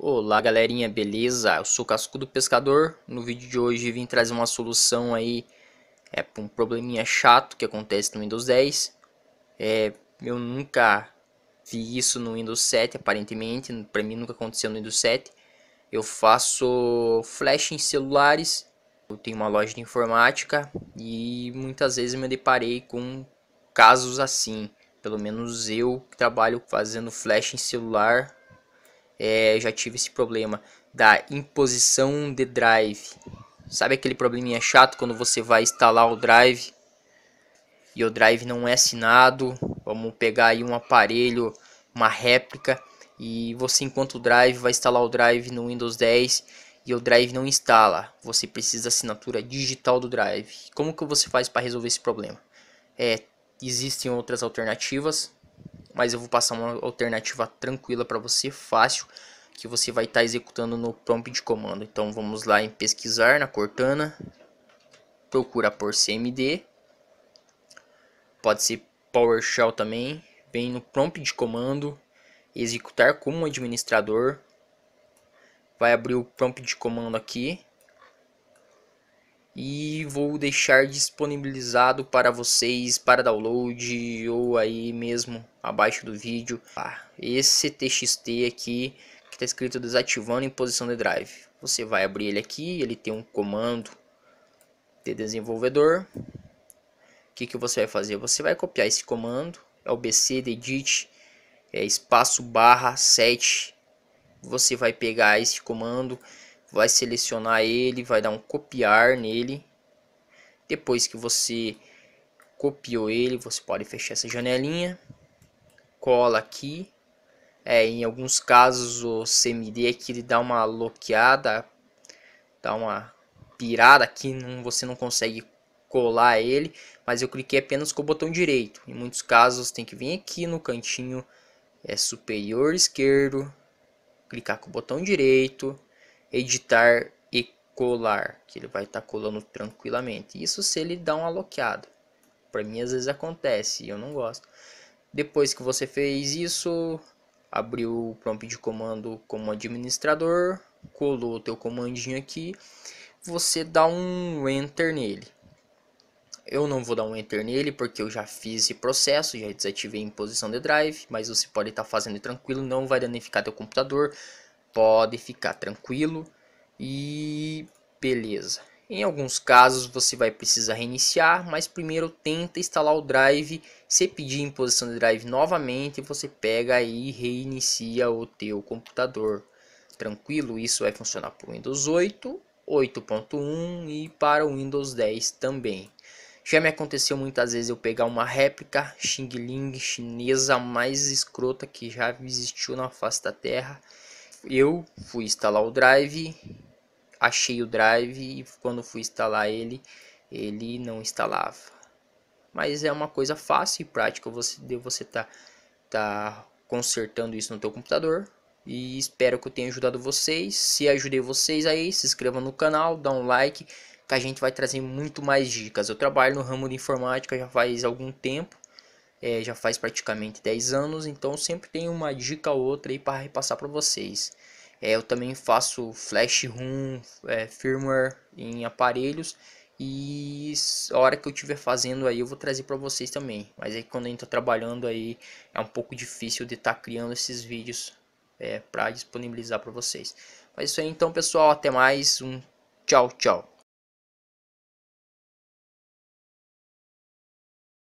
Olá galerinha, beleza? Eu sou o Cascudo Pescador. No vídeo de hoje vim trazer uma solução aí é, para um probleminha chato que acontece no Windows 10. É, eu nunca vi isso no Windows 7, aparentemente, para mim nunca aconteceu no Windows 7. Eu faço flash em celulares, eu tenho uma loja de informática e muitas vezes me deparei com casos assim. Pelo menos eu que trabalho fazendo flash em celular, é, eu já tive esse problema da imposição de drive. Sabe aquele probleminha chato quando você vai instalar o drive e o drive não é assinado? Vamos pegar aí um aparelho, uma réplica e você enquanto o drive vai instalar o drive no Windows 10 e o drive não instala. Você precisa da assinatura digital do drive. Como que você faz para resolver esse problema? É, existem outras alternativas, mas eu vou passar uma alternativa tranquila para você, fácil, que você vai estar tá executando no prompt de comando. Então vamos lá em pesquisar na Cortana, procura por CMD, pode ser PowerShell também, vem no prompt de comando, executar como administrador, vai abrir o prompt de comando aqui, e vou deixar disponibilizado para vocês para download ou aí mesmo abaixo do vídeo ah, esse txt aqui que está escrito desativando em posição de drive você vai abrir ele aqui ele tem um comando de desenvolvedor o que, que você vai fazer você vai copiar esse comando é o bc edit é, espaço barra 7 você vai pegar esse comando vai selecionar ele, vai dar um copiar nele. Depois que você copiou ele, você pode fechar essa janelinha, cola aqui. É, em alguns casos o CMD aqui é ele dá uma bloqueada, dá uma pirada aqui, não, você não consegue colar ele, mas eu cliquei apenas com o botão direito. Em muitos casos tem que vir aqui no cantinho é superior esquerdo, clicar com o botão direito, editar e colar, que ele vai estar tá colando tranquilamente. Isso se ele dá um aloqueado. Para mim às vezes acontece e eu não gosto. Depois que você fez isso, abriu o prompt de comando como administrador, colou o teu comandinho aqui, você dá um enter nele. Eu não vou dar um enter nele porque eu já fiz esse processo, já desativei em posição de drive, mas você pode estar tá fazendo tranquilo, não vai danificar teu computador, pode ficar tranquilo e beleza. Em alguns casos você vai precisar reiniciar, mas primeiro tenta instalar o drive. Se pedir em posição de drive novamente, você pega e reinicia o teu computador. Tranquilo, isso vai funcionar para o Windows 8, 8.1 e para o Windows 10 também. Já me aconteceu muitas vezes eu pegar uma réplica Xing Ling chinesa mais escrota que já existiu na face da Terra eu fui instalar o drive, achei o drive e quando fui instalar ele, ele não instalava. Mas é uma coisa fácil e prática você de você tá tá consertando isso no teu computador. E espero que eu tenha ajudado vocês. Se ajudei vocês aí, se inscreva no canal, dá um like, que a gente vai trazer muito mais dicas. Eu trabalho no ramo de informática já faz algum tempo é, já faz praticamente 10 anos, então sempre tem uma dica ou outra aí para repassar para vocês. É, eu também faço flash room, é, firmware em aparelhos e a hora que eu estiver fazendo aí eu vou trazer para vocês também. Mas aí quando a gente está trabalhando aí é um pouco difícil de estar tá criando esses vídeos é, para disponibilizar para vocês. Mas é isso aí então pessoal, até mais, um tchau tchau.